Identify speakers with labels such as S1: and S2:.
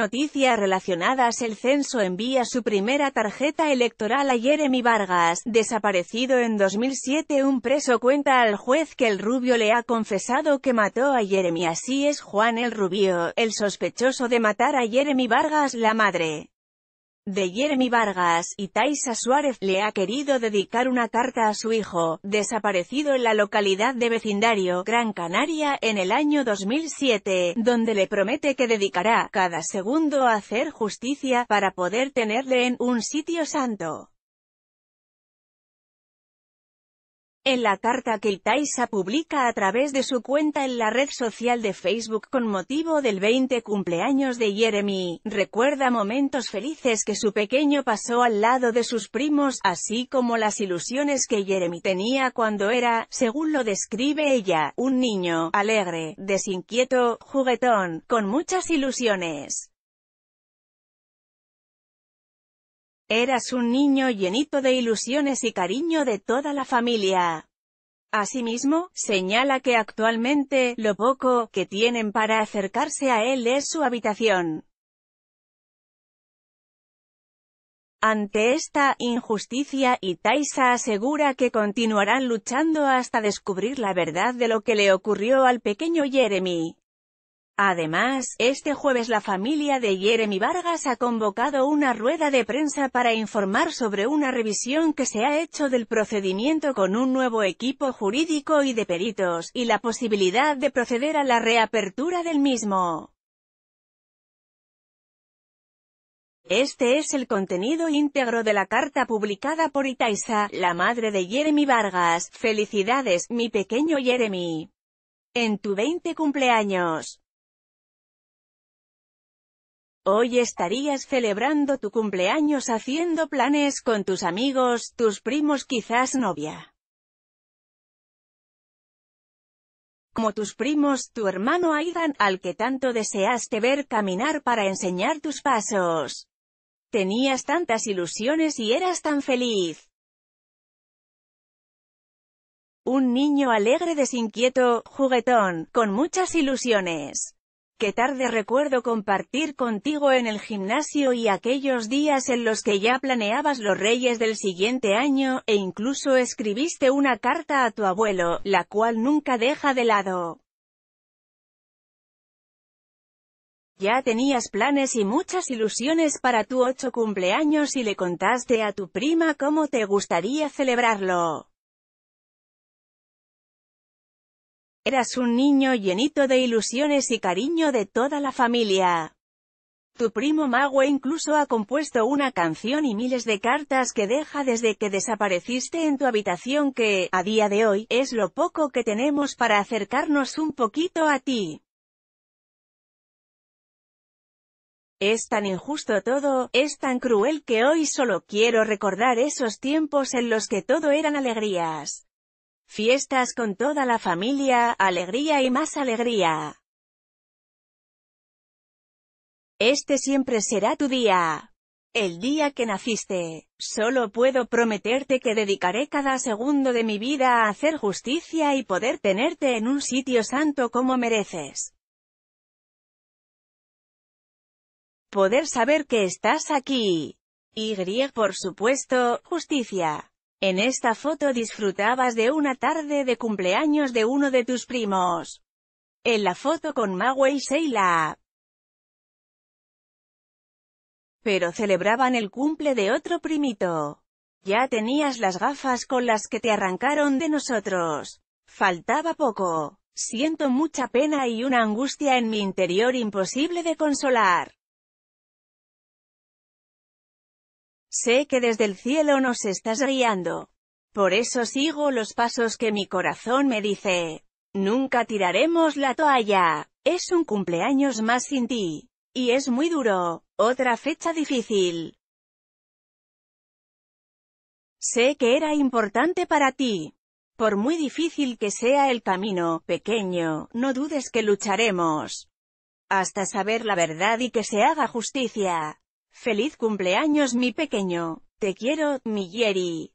S1: Noticias relacionadas El censo envía su primera tarjeta electoral a Jeremy Vargas, desaparecido en 2007 un preso cuenta al juez que el rubio le ha confesado que mató a Jeremy así es Juan el Rubio, el sospechoso de matar a Jeremy Vargas la madre de Jeremy Vargas y Taisa Suárez, le ha querido dedicar una carta a su hijo, desaparecido en la localidad de vecindario, Gran Canaria, en el año 2007, donde le promete que dedicará cada segundo a hacer justicia, para poder tenerle en un sitio santo. En la carta que Itaiza publica a través de su cuenta en la red social de Facebook con motivo del 20 cumpleaños de Jeremy, recuerda momentos felices que su pequeño pasó al lado de sus primos, así como las ilusiones que Jeremy tenía cuando era, según lo describe ella, un niño, alegre, desinquieto, juguetón, con muchas ilusiones. Eras un niño llenito de ilusiones y cariño de toda la familia. Asimismo, señala que actualmente, lo poco que tienen para acercarse a él es su habitación. Ante esta injusticia, Itaisa asegura que continuarán luchando hasta descubrir la verdad de lo que le ocurrió al pequeño Jeremy. Además, este jueves la familia de Jeremy Vargas ha convocado una rueda de prensa para informar sobre una revisión que se ha hecho del procedimiento con un nuevo equipo jurídico y de peritos, y la posibilidad de proceder a la reapertura del mismo. Este es el contenido íntegro de la carta publicada por Itaiza, la madre de Jeremy Vargas. Felicidades, mi pequeño Jeremy. En tu 20 cumpleaños. Hoy estarías celebrando tu cumpleaños haciendo planes con tus amigos, tus primos quizás novia. Como tus primos, tu hermano Aidan, al que tanto deseaste ver caminar para enseñar tus pasos. Tenías tantas ilusiones y eras tan feliz. Un niño alegre desinquieto, juguetón, con muchas ilusiones. Qué tarde recuerdo compartir contigo en el gimnasio y aquellos días en los que ya planeabas los reyes del siguiente año, e incluso escribiste una carta a tu abuelo, la cual nunca deja de lado. Ya tenías planes y muchas ilusiones para tu ocho cumpleaños y le contaste a tu prima cómo te gustaría celebrarlo. Eras un niño llenito de ilusiones y cariño de toda la familia. Tu primo Mago incluso ha compuesto una canción y miles de cartas que deja desde que desapareciste en tu habitación que, a día de hoy, es lo poco que tenemos para acercarnos un poquito a ti. Es tan injusto todo, es tan cruel que hoy solo quiero recordar esos tiempos en los que todo eran alegrías. Fiestas con toda la familia, alegría y más alegría. Este siempre será tu día. El día que naciste. Solo puedo prometerte que dedicaré cada segundo de mi vida a hacer justicia y poder tenerte en un sitio santo como mereces. Poder saber que estás aquí. Y por supuesto, justicia. En esta foto disfrutabas de una tarde de cumpleaños de uno de tus primos. En la foto con Maguey y Sheila. Pero celebraban el cumple de otro primito. Ya tenías las gafas con las que te arrancaron de nosotros. Faltaba poco. Siento mucha pena y una angustia en mi interior imposible de consolar. Sé que desde el cielo nos estás guiando. Por eso sigo los pasos que mi corazón me dice. Nunca tiraremos la toalla. Es un cumpleaños más sin ti. Y es muy duro. Otra fecha difícil. Sé que era importante para ti. Por muy difícil que sea el camino, pequeño, no dudes que lucharemos. Hasta saber la verdad y que se haga justicia. Feliz cumpleaños mi pequeño. Te quiero, mi Yeri.